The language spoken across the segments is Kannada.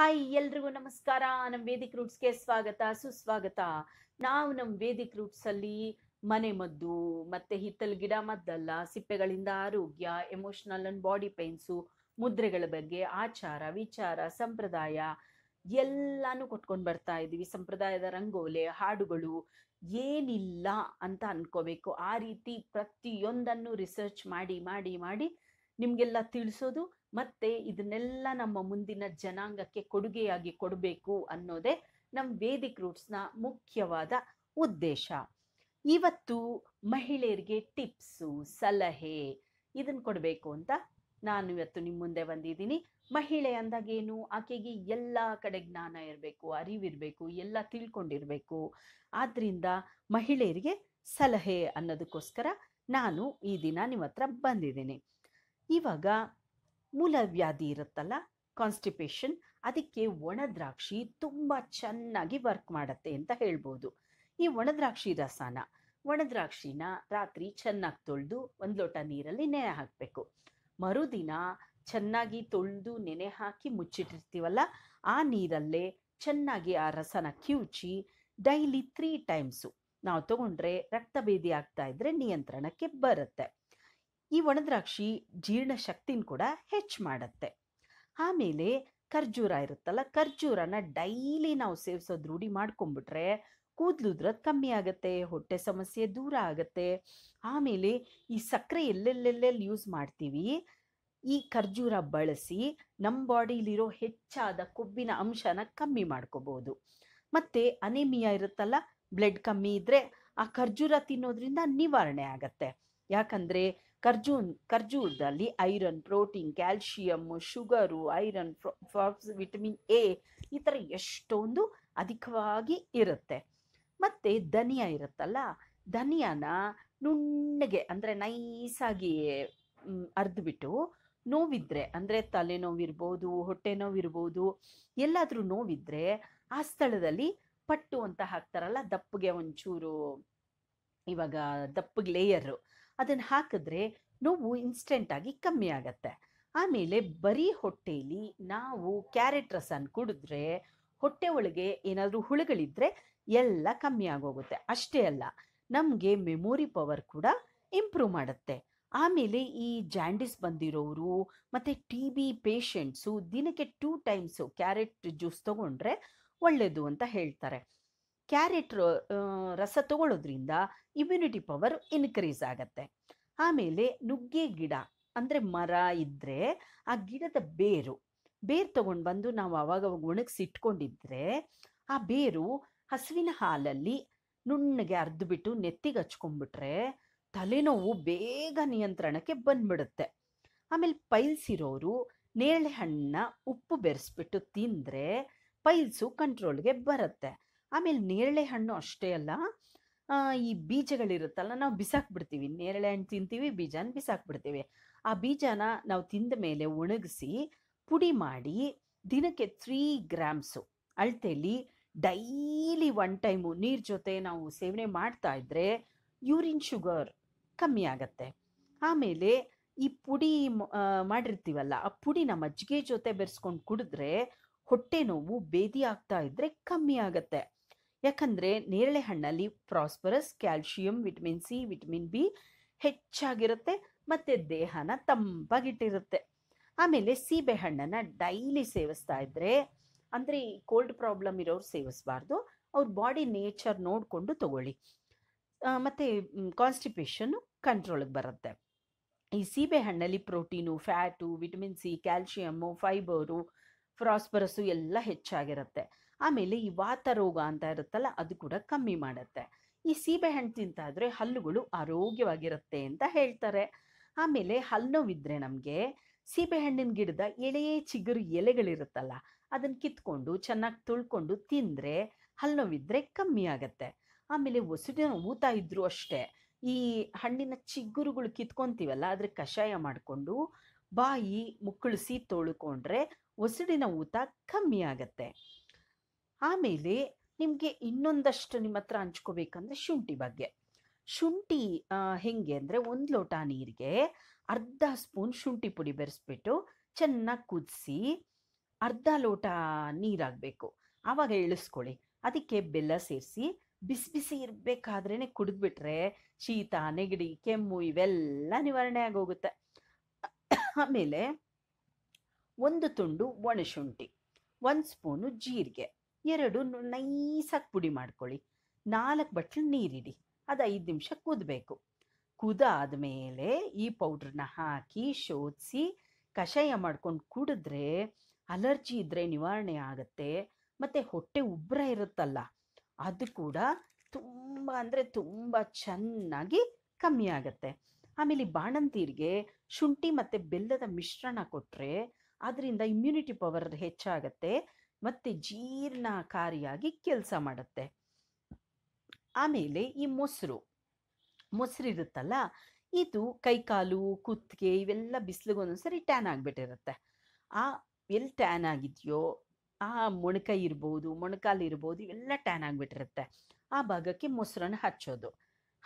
ಹಾಯ್ ಎಲ್ರಿಗೂ ನಮಸ್ಕಾರ ನಮ್ಮ ವೇದಿಕ್ ರೂಟ್ಸ್ಗೆ ಸ್ವಾಗತ ಸುಸ್ವಾಗತ ನಾವು ನಮ್ಮ ವೇದಿಕ್ ರೂಟ್ಸಲ್ಲಿ ಮನೆ ಮದ್ದು ಮತ್ತೆ ಹಿತ್ತಲ್ ಗಿಡ ಮದ್ದಲ್ಲ ಸಿಪ್ಪೆಗಳಿಂದ ಆರೋಗ್ಯ ಎಮೋಷನಲ್ ಅಂಡ್ ಬಾಡಿ ಪೈನ್ಸು ಮುದ್ರೆಗಳ ಬಗ್ಗೆ ಆಚಾರ ವಿಚಾರ ಸಂಪ್ರದಾಯ ಎಲ್ಲಾನು ಕೊಟ್ಕೊಂಡು ಬರ್ತಾ ಇದೀವಿ ಸಂಪ್ರದಾಯದ ರಂಗೋಲೆ ಹಾಡುಗಳು ಏನಿಲ್ಲ ಅಂತ ಅನ್ಕೋಬೇಕು ಆ ರೀತಿ ಪ್ರತಿಯೊಂದನ್ನು ರಿಸರ್ಚ್ ಮಾಡಿ ಮಾಡಿ ಮಾಡಿ ನಿಮಗೆಲ್ಲ ತಿಳಿಸೋದು ಮತ್ತೆ ಇದನ್ನೆಲ್ಲ ನಮ್ಮ ಮುಂದಿನ ಜನಾಂಗಕ್ಕೆ ಕೊಡುಗೆಯಾಗಿ ಕೊಡಬೇಕು ಅನ್ನೋದೇ ನಮ್ಮ ವೇದಿಕ್ ರೂಟ್ಸ್ನ ಮುಖ್ಯವಾದ ಉದ್ದೇಶ ಇವತ್ತು ಮಹಿಳೆಯರಿಗೆ ಟಿಪ್ಸು ಸಲಹೆ ಇದನ್ನ ಕೊಡಬೇಕು ಅಂತ ನಾನು ಇವತ್ತು ನಿಮ್ಮ ಮುಂದೆ ಬಂದಿದ್ದೀನಿ ಮಹಿಳೆ ಅಂದಾಗ ಏನು ಆಕೆಗೆ ಎಲ್ಲ ಕಡೆ ಜ್ಞಾನ ಇರಬೇಕು ಅರಿವಿರಬೇಕು ಎಲ್ಲ ತಿಳ್ಕೊಂಡಿರಬೇಕು ಆದ್ರಿಂದ ಮಹಿಳೆಯರಿಗೆ ಸಲಹೆ ಅನ್ನೋದಕ್ಕೋಸ್ಕರ ನಾನು ಈ ದಿನ ನಿಮ್ಮ ಹತ್ರ ಬಂದಿದ್ದೀನಿ ಇವಾಗ ಮೂಲವ್ಯಾಧಿ ಇರುತ್ತಲ್ಲ ಕಾನ್ಸ್ಟಿಪೇಷನ್ ಅದಕ್ಕೆ ಒಣದ್ರಾಕ್ಷಿ ತುಂಬ ಚೆನ್ನಾಗಿ ವರ್ಕ್ ಮಾಡುತ್ತೆ ಅಂತ ಹೇಳ್ಬೋದು ಈ ಒಣದ್ರಾಕ್ಷಿ ರಸನ ಒಣದ್ರಾಕ್ಷಿನ ರಾತ್ರಿ ಚೆನ್ನಾಗಿ ತೊಳೆದು ಒಂದು ಲೋಟ ನೀರಲ್ಲಿ ನೆನೆ ಹಾಕಬೇಕು ಮರುದಿನ ಚೆನ್ನಾಗಿ ತೊಳೆದು ನೆನೆ ಹಾಕಿ ಮುಚ್ಚಿಟ್ಟಿರ್ತೀವಲ್ಲ ಆ ನೀರಲ್ಲೇ ಚೆನ್ನಾಗಿ ಆ ರಸನ ಕಿವುಚಿ ಡೈಲಿ ತ್ರೀ ಟೈಮ್ಸು ನಾವು ತಗೊಂಡ್ರೆ ರಕ್ತ ಭೇದಿ ಆಗ್ತಾ ಇದ್ರೆ ನಿಯಂತ್ರಣಕ್ಕೆ ಬರುತ್ತೆ ಈ ಒಣದ್ರಾಕ್ಷಿ ಶಕ್ತಿನ ಕೂಡ ಹೆಚ್ಚು ಮಾಡುತ್ತೆ ಆಮೇಲೆ ಖರ್ಜೂರ ಇರುತ್ತಲ್ಲ ಖರ್ಜೂರನ ಡೈಲಿ ನಾವು ಸೇವಿಸೋದು ರೂಢಿ ಮಾಡ್ಕೊಂಬಿಟ್ರೆ ಕೂದಲುದ್ರದ್ದು ಕಮ್ಮಿ ಆಗುತ್ತೆ ಹೊಟ್ಟೆ ಸಮಸ್ಯೆ ದೂರ ಆಗುತ್ತೆ ಆಮೇಲೆ ಈ ಸಕ್ಕರೆ ಎಲ್ಲೆಲ್ಲೆಲ್ಲೆಲ್ಲಿ ಯೂಸ್ ಮಾಡ್ತೀವಿ ಈ ಖರ್ಜೂರ ಬಳಸಿ ನಮ್ಮ ಬಾಡಿಲಿರೋ ಹೆಚ್ಚಾದ ಕೊಬ್ಬಿನ ಅಂಶನ ಕಮ್ಮಿ ಮಾಡ್ಕೋಬಹುದು ಮತ್ತು ಅನೇಮಿಯಾ ಇರುತ್ತಲ್ಲ ಬ್ಲಡ್ ಕಮ್ಮಿ ಇದ್ದರೆ ಆ ಖರ್ಜೂರ ತಿನ್ನೋದ್ರಿಂದ ನಿವಾರಣೆ ಆಗತ್ತೆ ಯಾಕಂದರೆ ಖರ್ಜೂನ್ ಖರ್ಜೂರದಲ್ಲಿ iron protein calcium sugar iron ಫಾಕ್ಸ್ ವಿಟಮಿನ್ ಎ ಈ ಥರ ಎಷ್ಟೊಂದು ಅಧಿಕವಾಗಿ ಇರುತ್ತೆ ಮತ್ತು ಧನಿಯಾ ಇರುತ್ತಲ್ಲ ಧನಿಯಾನ ನುಣ್ಣಗೆ ಅಂದರೆ ನೈಸಾಗಿ ಅರ್ದ್ಬಿಟ್ಟು ನೋವಿದ್ರೆ ಅಂದರೆ ನೋವಿರ್ಬೋದು ಹೊಟ್ಟೆ ನೋವಿರ್ಬೋದು ಎಲ್ಲಾದರೂ ನೋವಿದ್ರೆ ಆ ಸ್ಥಳದಲ್ಲಿ ಪಟ್ಟು ಅಂತ ಹಾಕ್ತಾರಲ್ಲ ದಪ್ಪಗೆ ಒಂಚೂರು ಇವಾಗ ದಪ್ಪಗೆ ಲೇಯರು ಅದನ್ನು ಹಾಕಿದ್ರೆ ನೋವು ಇನ್ಸ್ಟೆಂಟಾಗಿ ಕಮ್ಮಿ ಆಗತ್ತೆ ಆಮೇಲೆ ಬರೀ ಹೊಟ್ಟೆಯಲ್ಲಿ ನಾವು ಕ್ಯಾರೆಟ್ ರಸನ ಕುಡಿದ್ರೆ ಹೊಟ್ಟೆ ಒಳಗೆ ಏನಾದರೂ ಹುಳುಗಳಿದ್ರೆ ಎಲ್ಲ ಕಮ್ಮಿ ಆಗೋಗುತ್ತೆ ಅಷ್ಟೇ ಅಲ್ಲ ನಮಗೆ ಮೆಮೊರಿ ಪವರ್ ಕೂಡ ಇಂಪ್ರೂವ್ ಮಾಡುತ್ತೆ ಆಮೇಲೆ ಈ ಜಾಂಡಿಸ್ ಬಂದಿರೋರು ಮತ್ತು ಟಿ ಬಿ ಪೇಷಂಟ್ಸು ದಿನಕ್ಕೆ ಟೂ ಟೈಮ್ಸು ಕ್ಯಾರೆಟ್ ಜ್ಯೂಸ್ ತೊಗೊಂಡ್ರೆ ಒಳ್ಳೆಯದು ಅಂತ ಹೇಳ್ತಾರೆ ಕ್ಯಾರೆಟ್ ರಸ ತಗೊಳ್ಳೋದ್ರಿಂದ ಇಮ್ಯುನಿಟಿ ಪವರ್ ಇನ್ಕ್ರೀಸ್ ಆಗುತ್ತೆ ಆಮೇಲೆ ನುಗ್ಗೆ ಗಿಡ ಅಂದರೆ ಮರ ಇದ್ದರೆ ಆ ಗಿಡದ ಬೇರು ಬೇರು ತೊಗೊಂಡು ಬಂದು ನಾವು ಆವಾಗವಾಗ ಒಣಗಿಸಿ ಇಟ್ಕೊಂಡಿದ್ರೆ ಆ ಬೇರು ಹಸುವಿನ ಹಾಲಲ್ಲಿ ನುಣ್ಣಗೆ ಬಿಟ್ಟು ನೆತ್ತಿಗೆ ಹಚ್ಕೊಂಡ್ಬಿಟ್ರೆ ತಲೆನೋವು ಬೇಗ ನಿಯಂತ್ರಣಕ್ಕೆ ಬಂದ್ಬಿಡುತ್ತೆ ಆಮೇಲೆ ಪೈಲ್ಸ್ ಇರೋರು ನೇರಳೆ ಹಣ್ಣನ್ನ ಉಪ್ಪು ಬೆರೆಸ್ಬಿಟ್ಟು ತಿಂದರೆ ಪೈಲ್ಸು ಕಂಟ್ರೋಲ್ಗೆ ಬರುತ್ತೆ ಆಮೇಲೆ ನೇರಳೆ ಹಣ್ಣು ಅಷ್ಟೇ ಅಲ್ಲ ಈ ಬೀಜಗಳಿರುತ್ತಲ್ಲ ನಾವು ಬಿಸಾಕ್ಬಿಡ್ತೀವಿ ನೇರಳೆ ಹಣ್ಣು ತಿಂತೀವಿ ಬೀಜನ ಬಿಸಾಕ್ಬಿಡ್ತೀವಿ ಆ ಬೀಜನ ನಾವು ತಿಂದ ಮೇಲೆ ಒಣಗಿಸಿ ಪುಡಿ ಮಾಡಿ ದಿನಕ್ಕೆ ತ್ರೀ ಗ್ರಾಮ್ಸು ಅಳತೆಯಲ್ಲಿ ಡೈಲಿ ಒನ್ ಟೈಮು ನೀರು ಜೊತೆ ನಾವು ಸೇವನೆ ಮಾಡ್ತಾ ಇದ್ರೆ ಯೂರಿನ್ ಶುಗರ್ ಕಮ್ಮಿ ಆಗತ್ತೆ ಆಮೇಲೆ ಈ ಪುಡಿ ಮಾಡಿರ್ತೀವಲ್ಲ ಆ ಪುಡಿ ನಮ್ಮ ಮಜ್ಜಿಗೆ ಜೊತೆ ಬೆರೆಸ್ಕೊಂಡು ಕುಡಿದ್ರೆ ಹೊಟ್ಟೆ ನೋವು ಬೇದಿ ಆಗ್ತಾ ಇದ್ರೆ ಕಮ್ಮಿ ಆಗತ್ತೆ ಯಾಕಂದರೆ ನೇರಳೆ ಹಣ್ಣಲ್ಲಿ phosphorus calcium vitamin C vitamin B ಹೆಚ್ಚಾಗಿರುತ್ತೆ ಮತ್ತು ದೇಹನ ತಂಪಾಗಿಟ್ಟಿರುತ್ತೆ ಆಮೇಲೆ ಸೀಬೆ ಹಣ್ಣನ್ನು ಡೈಲಿ ಸೇವಿಸ್ತಾ ಇದ್ದರೆ ಅಂದರೆ ಈ ಕೋಲ್ಡ್ ಪ್ರಾಬ್ಲಮ್ ಇರೋರು ಸೇವಿಸಬಾರ್ದು ಅವ್ರ ಬಾಡಿ ನೇಚರ್ ನೋಡಿಕೊಂಡು ತಗೊಳ್ಳಿ ಮತ್ತು ಕಾನ್ಸ್ಟಿಪೇಷನ್ನು ಕಂಟ್ರೋಲಿಗೆ ಬರುತ್ತೆ ಈ ಹಣ್ಣಲ್ಲಿ protein fat vitamin C calcium fibre phosphorus ಎಲ್ಲ ಹೆಚ್ಚಾಗಿರುತ್ತೆ ಆಮೇಲೆ ಈ ವಾತ ರೋಗ ಅಂತ ಇರುತ್ತಲ್ಲ ಅದು ಕೂಡ ಕಮ್ಮಿ ಮಾಡುತ್ತೆ ಈ ಸೀಬೆಹಣ್ಣು ತಿಂತಾದ್ರೆ ಹಲ್ಲುಗಳು ಆರೋಗ್ಯವಾಗಿರುತ್ತೆ ಅಂತ ಹೇಳ್ತಾರೆ ಆಮೇಲೆ ಹಲ್ಲು ನೋವಿದ್ರೆ ನಮಗೆ ಹಣ್ಣಿನ ಗಿಡದ ಎಳೆಯೇ ಚಿಗುರು ಎಲೆಗಳಿರುತ್ತಲ್ಲ ಅದನ್ನು ಕಿತ್ಕೊಂಡು ಚೆನ್ನಾಗಿ ತುಳ್ಕೊಂಡು ತಿಂದರೆ ಹಲ್ಲು ಕಮ್ಮಿ ಆಗತ್ತೆ ಆಮೇಲೆ ಒಸಡಿನ ಊತ ಇದ್ದರೂ ಅಷ್ಟೇ ಈ ಹಣ್ಣಿನ ಚಿಗುರುಗಳು ಕಿತ್ಕೊಂತೀವಲ್ಲ ಅದ್ರ ಕಷಾಯ ಮಾಡಿಕೊಂಡು ಬಾಯಿ ಮುಕ್ಕಳಿಸಿ ತೊಳ್ಕೊಂಡ್ರೆ ಒಸಡಿನ ಊತ ಕಮ್ಮಿ ಆಗತ್ತೆ ಆಮೇಲೆ ನಿಮಗೆ ಇನ್ನೊಂದಷ್ಟು ನಿಮ್ಮ ಹತ್ರ ಹಂಚ್ಕೋಬೇಕಂದ್ರೆ ಶುಂಠಿ ಬಗ್ಗೆ ಶುಂಠಿ ಹೆಂಗೆ ಅಂದರೆ ಒಂದು ಲೋಟ ನೀರಿಗೆ ಅರ್ಧ ಸ್ಪೂನ್ ಶುಂಠಿ ಪುಡಿ ಬೆರೆಸ್ಬಿಟ್ಟು ಚೆನ್ನಾಗಿ ಕುದಿಸಿ ಅರ್ಧ ಲೋಟ ನೀರಾಗಬೇಕು ಆವಾಗ ಇಳಿಸ್ಕೊಳ್ಳಿ ಅದಕ್ಕೆ ಬೆಲ್ಲ ಸೇರಿಸಿ ಬಿಸಿ ಬಿಸಿ ಇರಬೇಕಾದ್ರೇ ಕುಡಿದ್ಬಿಟ್ರೆ ಶೀತ ನೆಗಡಿ ಕೆಮ್ಮು ಇವೆಲ್ಲ ನಿವಾರಣೆ ಆಗೋಗುತ್ತೆ ಆಮೇಲೆ ಒಂದು ತುಂಡು ಒಣಶುಂಠಿ ಒಂದು ಸ್ಪೂನು ಜೀರಿಗೆ ಎರಡು ನೈಸಾಗಿ ಪುಡಿ ಮಾಡ್ಕೊಳ್ಳಿ ನಾಲ್ಕು ಬಟ್ಲು ನೀರಿಡಿ ಅದು ಐದು ನಿಮಿಷ ಕುದಬೇಕು ಕುದಾದ ಮೇಲೆ ಈ ಪೌಡ್ರನ್ನ ಹಾಕಿ ಶೋಧಿಸಿ ಕಷಾಯ ಮಾಡ್ಕೊಂಡು ಕುಡಿದ್ರೆ ಅಲರ್ಜಿ ಇದ್ದರೆ ನಿವಾರಣೆ ಆಗುತ್ತೆ ಮತ್ತು ಹೊಟ್ಟೆ ಉಬ್ಬರ ಇರುತ್ತಲ್ಲ ಅದು ಕೂಡ ತುಂಬ ಅಂದರೆ ತುಂಬ ಚೆನ್ನಾಗಿ ಕಮ್ಮಿ ಆಗುತ್ತೆ ಆಮೇಲೆ ಬಾಣಂತೀರಿಗೆ ಶುಂಠಿ ಮತ್ತು ಬೆಲ್ಲದ ಮಿಶ್ರಣ ಕೊಟ್ಟರೆ ಅದರಿಂದ ಇಮ್ಯುನಿಟಿ ಪವರ್ ಹೆಚ್ಚಾಗತ್ತೆ ಮತ್ತೆ ಜೀರ್ಣಕಾರಿಯಾಗಿ ಕೆಲಸ ಮಾಡುತ್ತೆ ಆಮೇಲೆ ಈ ಮೊಸರು ಇರುತ್ತಲ್ಲ ಇದು ಕೈಕಾಲು ಕುತ್ತಿಗೆ ಇವೆಲ್ಲ ಬಿಸಿಲಿಗೆ ಟ್ಯಾನ್ ಆಗಿಬಿಟ್ಟಿರುತ್ತೆ ಆ ಎಲ್ಲಿ ಟ್ಯಾನ್ ಆಗಿದೆಯೋ ಆ ಮೊಣಕೈ ಇರ್ಬೋದು ಮೊಣಕಾಲು ಇರ್ಬೋದು ಇವೆಲ್ಲ ಟ್ಯಾನ್ ಆಗಿಬಿಟ್ಟಿರುತ್ತೆ ಆ ಭಾಗಕ್ಕೆ ಮೊಸರನ್ನು ಹಚ್ಚೋದು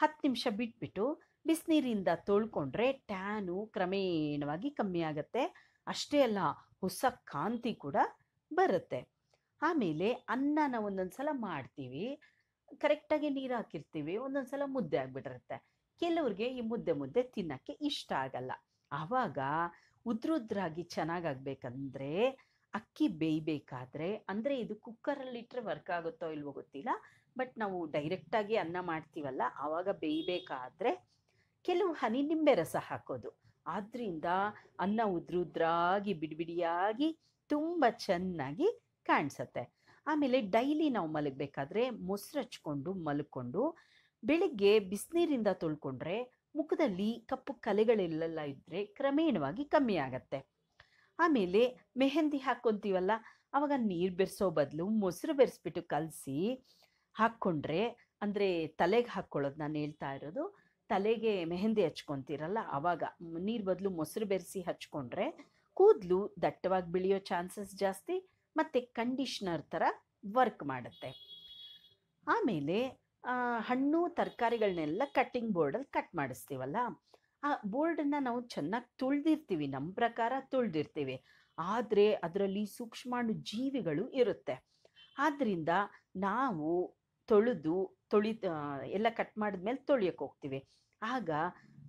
ಹತ್ತು ನಿಮಿಷ ಬಿಟ್ಬಿಟ್ಟು ಬಿಸಿನೀರಿಂದ ತೊಳ್ಕೊಂಡ್ರೆ ಟ್ಯಾನು ಕ್ರಮೇಣವಾಗಿ ಕಮ್ಮಿ ಆಗುತ್ತೆ ಅಷ್ಟೇ ಅಲ್ಲ ಹೊಸ ಕಾಂತಿ ಕೂಡ ಬರುತ್ತೆ ಆಮೇಲೆ ಅನ್ನನ ಒಂದೊಂದು ಸಲ ಮಾಡ್ತೀವಿ ಕರೆಕ್ಟಾಗಿ ನೀರು ಹಾಕಿರ್ತೀವಿ ಒಂದೊಂದು ಸಲ ಮುದ್ದೆ ಆಗ್ಬಿಟ್ಟಿರುತ್ತೆ ಕೆಲವ್ರಿಗೆ ಈ ಮುದ್ದೆ ಮುದ್ದೆ ತಿನ್ನೋಕ್ಕೆ ಇಷ್ಟ ಆಗಲ್ಲ ಆವಾಗ ಉದ್ರುದ್ರಾಗಿ ಚೆನ್ನಾಗಾಗಬೇಕಂದ್ರೆ ಅಕ್ಕಿ ಬೇಯಬೇಕಾದ್ರೆ ಅಂದರೆ ಇದು ಕುಕ್ಕರಲ್ಲಿ ಇಟ್ಟರೆ ವರ್ಕ್ ಆಗುತ್ತೋ ಇಲ್ವೋ ಗೊತ್ತಿಲ್ಲ ಬಟ್ ನಾವು ಡೈರೆಕ್ಟಾಗಿ ಅನ್ನ ಮಾಡ್ತೀವಲ್ಲ ಆವಾಗ ಬೇಯಬೇಕಾದ್ರೆ ಕೆಲವು ಹನಿ ನಿಂಬೆ ರಸ ಹಾಕೋದು ಆದ್ರಿಂದ ಅನ್ನ ಉದ್ರುದ್ರಾಗಿ ಬಿಡಿಬಿಡಿಯಾಗಿ ತುಂಬ ಚೆನ್ನಾಗಿ ಕಾಣಿಸುತ್ತೆ ಆಮೇಲೆ ಡೈಲಿ ನಾವು ಮಲಗಬೇಕಾದ್ರೆ ಮೊಸರು ಹಚ್ಕೊಂಡು ಮಲ್ಕೊಂಡು ಬೆಳಿಗ್ಗೆ ಬಿಸಿನೀರಿಂದ ತೊಳ್ಕೊಂಡ್ರೆ ಮುಖದಲ್ಲಿ ಕಪ್ಪು ಕಲೆಗಳೆಲ್ಲೆಲ್ಲ ಇದ್ದರೆ ಕ್ರಮೇಣವಾಗಿ ಕಮ್ಮಿ ಆಗತ್ತೆ ಆಮೇಲೆ ಮೆಹಂದಿ ಹಾಕ್ಕೊತೀವಲ್ಲ ಆವಾಗ ನೀರು ಬೆರೆಸೋ ಬದಲು ಮೊಸರು ಬೆರೆಸ್ಬಿಟ್ಟು ಕಲಸಿ ಹಾಕ್ಕೊಂಡ್ರೆ ಅಂದರೆ ತಲೆಗೆ ಹಾಕ್ಕೊಳ್ಳೋದು ನಾನು ಹೇಳ್ತಾ ಇರೋದು ತಲೆಗೆ ಮೆಹಂದಿ ಹಚ್ಕೊತೀರಲ್ಲ ಆವಾಗ ನೀರು ಬದಲು ಮೊಸರು ಬೆರೆಸಿ ಹಚ್ಕೊಂಡ್ರೆ ಕೂದಲು ದಟ್ಟವಾಗಿ ಬೆಳೆಯೋ ಚಾನ್ಸಸ್ ಜಾಸ್ತಿ ಮತ್ತು ಕಂಡೀಷ್ನರ್ ಥರ ವರ್ಕ್ ಮಾಡುತ್ತೆ ಆಮೇಲೆ ಹಣ್ಣು ತರಕಾರಿಗಳನ್ನೆಲ್ಲ ಕಟ್ಟಿಂಗ್ ಬೋರ್ಡಲ್ಲಿ ಕಟ್ ಮಾಡಿಸ್ತೀವಲ್ಲ ಆ ಬೋರ್ಡನ್ನು ನಾವು ಚೆನ್ನಾಗಿ ತುಳಿದಿರ್ತೀವಿ ನಮ್ಮ ಪ್ರಕಾರ ತುಳಿದಿರ್ತೀವಿ ಆದರೆ ಅದರಲ್ಲಿ ಸೂಕ್ಷ್ಮಾಣು ಜೀವಿಗಳು ಇರುತ್ತೆ ಆದ್ದರಿಂದ ನಾವು ತೊಳೆದು ತೊಳಿ ಎಲ್ಲ ಕಟ್ ಮಾಡಿದ್ಮೇಲೆ ತೊಳಿಯೋಕೆ ಹೋಗ್ತೀವಿ ಆಗ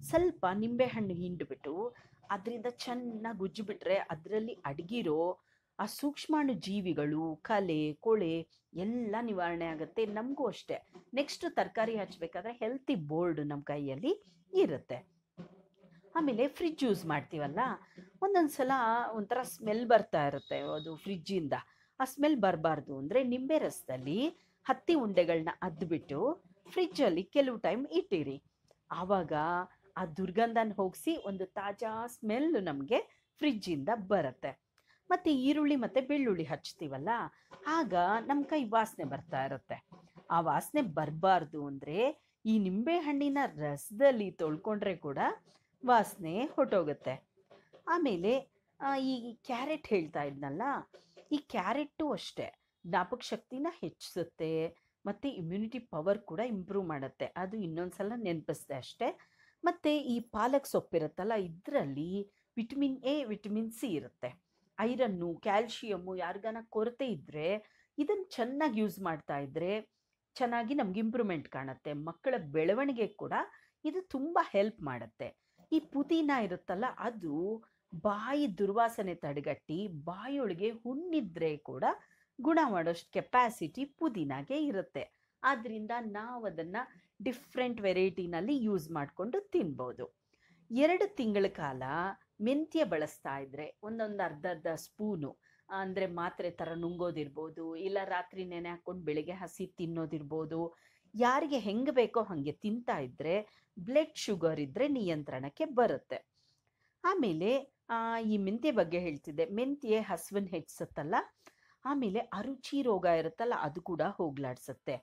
ಸ್ವಲ್ಪ ನಿಂಬೆಹಣ್ಣು ಹಿಂಡಿಬಿಟ್ಟು ಅದರಿಂದ ಚೆನ್ನಾಗಿ ಉಜ್ಜಿಬಿಟ್ರೆ ಅದರಲ್ಲಿ ಅಡಗಿರೋ ಆ ಸೂಕ್ಷ್ಮಾಣು ಜೀವಿಗಳು ಕಲೆ ಕೊಳೆ ಎಲ್ಲ ನಿವಾರಣೆ ಆಗುತ್ತೆ ನಮಗೂ ಅಷ್ಟೇ ನೆಕ್ಸ್ಟ್ ತರಕಾರಿ ಹಚ್ಚಬೇಕಾದ್ರೆ ಹೆಲ್ತಿ ಬೋರ್ಡ್ ನಮ್ಮ ಕೈಯಲ್ಲಿ ಇರುತ್ತೆ ಆಮೇಲೆ ಫ್ರಿಜ್ ಯೂಸ್ ಮಾಡ್ತೀವಲ್ಲ ಒಂದೊಂದು ಸಲ ಒಂಥರ ಸ್ಮೆಲ್ ಬರ್ತಾ ಇರುತ್ತೆ ಅದು ಫ್ರಿಜ್ಜಿಂದ ಆ ಸ್ಮೆಲ್ ಬರಬಾರ್ದು ಅಂದರೆ ನಿಂಬೆ ರಸದಲ್ಲಿ ಹತ್ತಿ ಉಂಡೆಗಳನ್ನ ಅದ್ಬಿಟ್ಟು ಫ್ರಿಜ್ಜಲ್ಲಿ ಕೆಲವು ಟೈಮ್ ಇಟ್ಟಿರಿ ಆವಾಗ ಆ ದುರ್ಗಂಧನ ಹೋಗಿಸಿ ಒಂದು ತಾಜಾ ಸ್ಮೆಲ್ ನಮಗೆ ಫ್ರಿಜ್ಜಿಂದ ಬರುತ್ತೆ ಮತ್ತು ಈರುಳ್ಳಿ ಮತ್ತು ಬೆಳ್ಳುಳ್ಳಿ ಹಚ್ತೀವಲ್ಲ ಆಗ ನಮ್ಮ ಕೈ ವಾಸನೆ ಬರ್ತಾ ಇರುತ್ತೆ ಆ ವಾಸನೆ ಬರಬಾರ್ದು ಅಂದರೆ ಈ ನಿಂಬೆ ಹಣ್ಣಿನ ರಸದಲ್ಲಿ ತೊಳ್ಕೊಂಡ್ರೆ ಕೂಡ ವಾಸನೆ ಹೊಟ್ಟೋಗುತ್ತೆ ಆಮೇಲೆ ಈ ಕ್ಯಾರೆಟ್ ಹೇಳ್ತಾ ಇದ್ನಲ್ಲ ಈ ಕ್ಯಾರೆಟ್ಟು ಅಷ್ಟೇ ಜ್ಞಾಪಕ ಶಕ್ತಿನ ಹೆಚ್ಚಿಸುತ್ತೆ ಮತ್ತು ಇಮ್ಯುನಿಟಿ ಪವರ್ ಕೂಡ ಇಂಪ್ರೂವ್ ಮಾಡುತ್ತೆ ಅದು ಇನ್ನೊಂದು ಸಲ ನೆನಪಿಸ್ದೆ ಅಷ್ಟೇ ಮತ್ತು ಈ ಪಾಲಕ್ ಸೊಪ್ಪಿರುತ್ತಲ್ಲ ಇದರಲ್ಲಿ ವಿಟಮಿನ್ ಎ ವಿಟಮಿನ್ ಸಿ ಇರುತ್ತೆ ಐರನ್ನು ಕ್ಯಾಲ್ಶಿಯಮ್ಮು ಯಾರಿಗಾನ ಕೊರತೆ ಇದ್ದರೆ ಇದನ್ನು ಚೆನ್ನಾಗಿ ಯೂಸ್ ಮಾಡ್ತಾ ಇದ್ರೆ ಚೆನ್ನಾಗಿ ನಮ್ಗೆ ಇಂಪ್ರೂವ್ಮೆಂಟ್ ಕಾಣುತ್ತೆ ಮಕ್ಕಳ ಬೆಳವಣಿಗೆ ಕೂಡ ಇದು ತುಂಬ ಹೆಲ್ಪ್ ಮಾಡುತ್ತೆ ಈ ಪುದೀನ ಇರುತ್ತಲ್ಲ ಅದು ಬಾಯಿ ದುರ್ವಾಸನೆ ತಡೆಗಟ್ಟಿ ಬಾಯೊಳಗೆ ಹುಣ್ಣಿದ್ರೆ ಕೂಡ ಗುಣ ಮಾಡೋಷ್ಟು ಕೆಪಾಸಿಟಿ ಪುದೀನಾಗೆ ಇರುತ್ತೆ ಆದ್ದರಿಂದ ನಾವು ಅದನ್ನು ಡಿಫ್ರೆಂಟ್ ವೆರೈಟಿನಲ್ಲಿ ಯೂಸ್ ಮಾಡಿಕೊಂಡು ತಿನ್ಬೋದು ಎರಡು ತಿಂಗಳ ಕಾಲ ಮೆಂತ್ಯ ಬಳಸ್ತಾ ಇದ್ದರೆ ಒಂದೊಂದು ಅರ್ಧ ಅರ್ಧ ಸ್ಪೂನು ಅಂದರೆ ಮಾತ್ರೆ ಥರ ನುಂಗೋದಿರ್ಬೋದು ಇಲ್ಲ ರಾತ್ರಿ ನೆನೆ ಹಾಕ್ಕೊಂಡು ಬೆಳಿಗ್ಗೆ ಹಸಿ ತಿನ್ನೋದಿರ್ಬೋದು ಯಾರಿಗೆ ಹೆಂಗೆ ಬೇಕೋ ಹಾಗೆ ತಿಂತಾ ಇದ್ರೆ ಬ್ಲಡ್ ಶುಗರ್ ಇದ್ದರೆ ನಿಯಂತ್ರಣಕ್ಕೆ ಬರುತ್ತೆ ಆಮೇಲೆ ಈ ಮೆಂತ್ಯ ಬಗ್ಗೆ ಹೇಳ್ತಿದ್ದೆ ಮೆಂತ್ಯೆ ಹಸುವನ್ನು ಹೆಚ್ಚಿಸುತ್ತಲ್ಲ ಆಮೇಲೆ ಅರುಚಿ ರೋಗ ಇರುತ್ತಲ್ಲ ಅದು ಕೂಡ ಹೋಗ್ಲಾಡ್ಸತ್ತೆ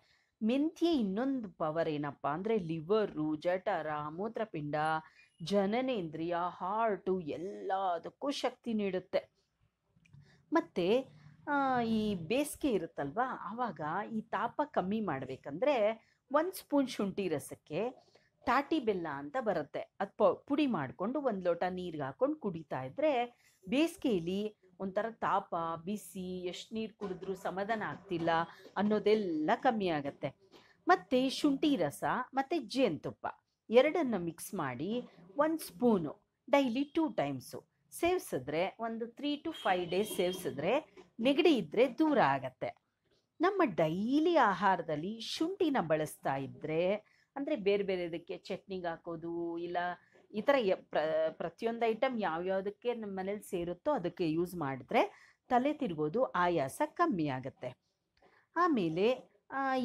ಮೆಂತ್ಯ ಇನ್ನೊಂದು ಪವರ್ ಏನಪ್ಪ ಅಂದರೆ ಲಿವರು ಜಠರ ಮೂತ್ರಪಿಂಡ ಜನನೇಂದ್ರಿಯ ಹಾರ್ಟು ಎಲ್ಲದಕ್ಕೂ ಶಕ್ತಿ ನೀಡುತ್ತೆ ಮತ್ತು ಈ ಬೇಸಿಗೆ ಇರುತ್ತಲ್ವಾ ಆವಾಗ ಈ ತಾಪ ಕಮ್ಮಿ ಮಾಡಬೇಕಂದ್ರೆ ಒಂದು ಸ್ಪೂನ್ ಶುಂಠಿ ರಸಕ್ಕೆ ತಾಟಿ ಬೆಲ್ಲ ಅಂತ ಬರುತ್ತೆ ಅದು ಪುಡಿ ಮಾಡಿಕೊಂಡು ಒಂದು ಲೋಟ ನೀರಿಗೆ ಹಾಕ್ಕೊಂಡು ಕುಡಿತಾ ಇದ್ದರೆ ಬೇಸಿಗೆಯಲ್ಲಿ ಒಂಥರ ತಾಪ ಬಿಸಿ ಎಷ್ಟು ನೀರು ಕುಡಿದ್ರೂ ಸಮಾಧಾನ ಆಗ್ತಿಲ್ಲ ಅನ್ನೋದೆಲ್ಲ ಕಮ್ಮಿ ಆಗತ್ತೆ ಮತ್ತು ಶುಂಠಿ ರಸ ಮತ್ತು ಜೇನುತುಪ್ಪ ಎರಡನ್ನು ಮಿಕ್ಸ್ ಮಾಡಿ ಒಂದು ಸ್ಪೂನು ಡೈಲಿ ಟೂ ಟೈಮ್ಸು ಸೇವಿಸಿದ್ರೆ ಒಂದು ತ್ರೀ ಟು ಫೈವ್ ಡೇಸ್ ಸೇವಿಸಿದ್ರೆ ನೆಗಡಿ ಇದ್ದರೆ ದೂರ ಆಗತ್ತೆ ನಮ್ಮ ಡೈಲಿ ಆಹಾರದಲ್ಲಿ ಶುಂಠಿನ ಬಳಸ್ತಾ ಇದ್ದರೆ ಅಂದರೆ ಬೇರೆ ಬೇರೆದಕ್ಕೆ ಚಟ್ನಿಗೆ ಹಾಕೋದು ಇಲ್ಲ ಈ ಥರ ಪ್ರ ಪ್ರತಿಯೊಂದು ಐಟಮ್ ಯಾವ್ಯಾವುದಕ್ಕೆ ನಮ್ಮ ಮನೇಲಿ ಸೇರುತ್ತೋ ಅದಕ್ಕೆ ಯೂಸ್ ಮಾಡಿದ್ರೆ ತಲೆ ತಿರ್ಗೋದು ಆಯಾಸ ಕಮ್ಮಿ ಆಗುತ್ತೆ ಆಮೇಲೆ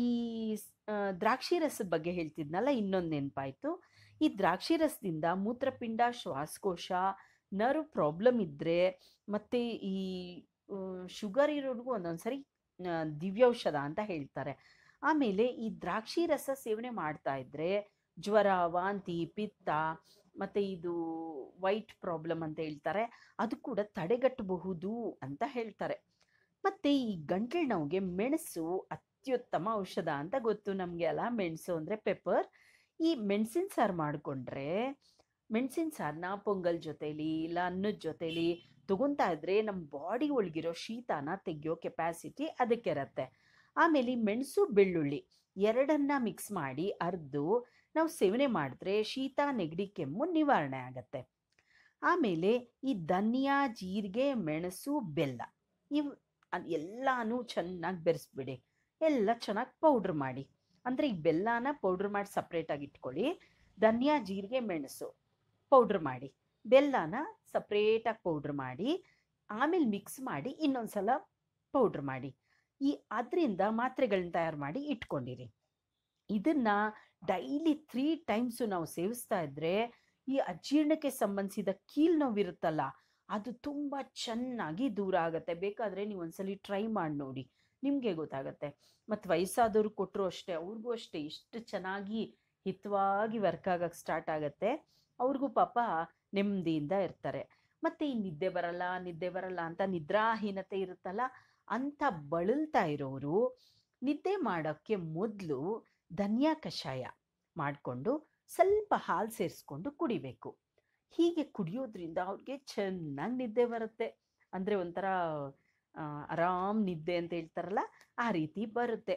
ಈ ದ್ರಾಕ್ಷಿ ರಸದ ಬಗ್ಗೆ ಹೇಳ್ತಿದ್ನಲ್ಲ ಇನ್ನೊಂದು ನೆನಪಾಯಿತು ಈ ದ್ರಾಕ್ಷಿ ರಸದಿಂದ ಮೂತ್ರಪಿಂಡ ಶ್ವಾಸಕೋಶ ನರ್ವ್ ಪ್ರಾಬ್ಲಮ್ ಇದ್ದರೆ ಮತ್ತು ಈ ಶುಗರ್ ಇರೋರಿಗೂ ಒಂದೊಂದು ಸರಿ ದಿವ್ಯೌಷಧ ಅಂತ ಹೇಳ್ತಾರೆ ಆಮೇಲೆ ಈ ದ್ರಾಕ್ಷಿ ರಸ ಸೇವನೆ ಮಾಡ್ತಾ ಇದ್ರೆ ಜ್ವರ ವಾಂತಿ ಪಿತ್ತ ಮತ್ತು ಇದು ವೈಟ್ ಪ್ರಾಬ್ಲಮ್ ಅಂತ ಹೇಳ್ತಾರೆ ಅದು ಕೂಡ ತಡೆಗಟ್ಟಬಹುದು ಅಂತ ಹೇಳ್ತಾರೆ ಮತ್ತು ಈ ಗಂಟ್ಲು ನೋವಿಗೆ ಮೆಣಸು ಅತ್ಯುತ್ತಮ ಔಷಧ ಅಂತ ಗೊತ್ತು ನಮಗೆ ಅಲ್ಲ ಮೆಣಸು ಅಂದರೆ ಪೆಪ್ಪರ್ ಈ ಮೆಣಸಿನ ಸಾರು ಮಾಡಿಕೊಂಡ್ರೆ ಮೆಣಸಿನ ಸಾರನ್ನ ಪೊಂಗಲ್ ಜೊತೇಲಿ ಇಲ್ಲ ಅನ್ನದ ಜೊತೇಲಿ ತೊಗೊತಾ ಇದ್ರೆ ನಮ್ಮ ಬಾಡಿ ಒಳಗಿರೋ ಶೀತನ ತೆಗೆಯೋ ಕೆಪಾಸಿಟಿ ಇರುತ್ತೆ ಆಮೇಲೆ ಮೆಣಸು ಬೆಳ್ಳುಳ್ಳಿ ಎರಡನ್ನ ಮಿಕ್ಸ್ ಮಾಡಿ ಅರ್ದು ನಾವು ಸೇವನೆ ಮಾಡಿದ್ರೆ ಶೀತ ನೆಗಡಿ ಕೆಮ್ಮು ನಿವಾರಣೆ ಆಗತ್ತೆ ಆಮೇಲೆ ಈ ಧನಿಯಾ ಜೀರಿಗೆ ಮೆಣಸು ಬೆಲ್ಲ ಇವು ಎಲ್ಲನೂ ಚೆನ್ನಾಗಿ ಬೆರೆಸ್ಬಿಡಿ ಎಲ್ಲ ಚೆನ್ನಾಗಿ ಪೌಡ್ರ್ ಮಾಡಿ ಅಂದರೆ ಈ ಬೆಲ್ಲನ ಪೌಡ್ರ್ ಮಾಡಿ ಸಪ್ರೇಟಾಗಿ ಇಟ್ಕೊಳ್ಳಿ ಧನಿಯಾ ಜೀರಿಗೆ ಮೆಣಸು ಪೌಡ್ರ್ ಮಾಡಿ ಬೆಲ್ಲನ ಸಪ್ರೇಟಾಗಿ ಪೌಡ್ರ್ ಮಾಡಿ ಆಮೇಲೆ ಮಿಕ್ಸ್ ಮಾಡಿ ಇನ್ನೊಂದ್ಸಲ ಪೌಡ್ರ್ ಮಾಡಿ ಈ ಅದರಿಂದ ಮಾತ್ರೆಗಳನ್ನ ತಯಾರು ಮಾಡಿ ಇಟ್ಕೊಂಡಿರಿ ಇದನ್ನು ಡೈಲಿ ತ್ರೀ ಟೈಮ್ಸು ನಾವು ಸೇವಿಸ್ತಾ ಇದ್ದರೆ ಈ ಅಜೀರ್ಣಕ್ಕೆ ಸಂಬಂಧಿಸಿದ ಕೀಲ್ ನೋವಿರುತ್ತಲ್ಲ ಅದು ತುಂಬ ಚೆನ್ನಾಗಿ ದೂರ ಆಗುತ್ತೆ ಬೇಕಾದರೆ ನೀವು ಒಂದ್ಸಲಿ ಟ್ರೈ ಮಾಡಿ ನೋಡಿ ನಿಮಗೆ ಗೊತ್ತಾಗುತ್ತೆ ಮತ್ತು ವಯಸ್ಸಾದವ್ರು ಕೊಟ್ಟರು ಅಷ್ಟೇ ಅವ್ರಿಗೂ ಅಷ್ಟೇ ಇಷ್ಟು ಚೆನ್ನಾಗಿ ಹಿತವಾಗಿ ವರ್ಕ್ ಆಗೋಕ್ಕೆ ಸ್ಟಾರ್ಟ್ ಆಗುತ್ತೆ ಅವ್ರಿಗೂ ಪಾಪ ನೆಮ್ಮದಿಯಿಂದ ಇರ್ತಾರೆ ಮತ್ತು ಈ ನಿದ್ದೆ ಬರಲ್ಲ ನಿದ್ದೆ ಬರಲ್ಲ ಅಂತ ನಿದ್ರಾಹೀನತೆ ಇರುತ್ತಲ್ಲ ಅಂತ ಬಳಲ್ತಾ ಇರೋರು ನಿದ್ದೆ ಮಾಡೋಕ್ಕೆ ಮೊದಲು ಧನ್ಯಾ ಕಷಾಯ ಮಾಡಿಕೊಂಡು ಸ್ವಲ್ಪ ಹಾಲು ಸೇರಿಸ್ಕೊಂಡು ಕುಡಿಬೇಕು ಹೀಗೆ ಕುಡಿಯೋದ್ರಿಂದ ಅವ್ರಿಗೆ ಚೆನ್ನಾಗಿ ನಿದ್ದೆ ಬರುತ್ತೆ ಅಂದರೆ ಒಂಥರ ಆರಾಮ್ ನಿದ್ದೆ ಅಂತ ಹೇಳ್ತಾರಲ್ಲ ಆ ರೀತಿ ಬರುತ್ತೆ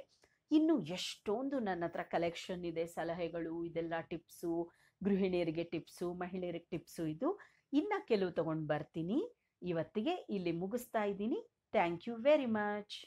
ಇನ್ನು ಎಷ್ಟೊಂದು ನನ್ನ ಹತ್ರ ಕಲೆಕ್ಷನ್ ಇದೆ ಸಲಹೆಗಳು ಇದೆಲ್ಲ ಟಿಪ್ಸು ಗೃಹಿಣಿಯರಿಗೆ ಟಿಪ್ಸು ಮಹಿಳೆಯರಿಗೆ ಟಿಪ್ಸು ಇದು ಇನ್ನ ಕೆಲವು ತಗೊಂಡು ಬರ್ತೀನಿ ಇವತ್ತಿಗೆ ಇಲ್ಲಿ ಮುಗಿಸ್ತಾ ಇದ್ದೀನಿ ಥ್ಯಾಂಕ್ ಯು ವೆರಿ ಮಚ್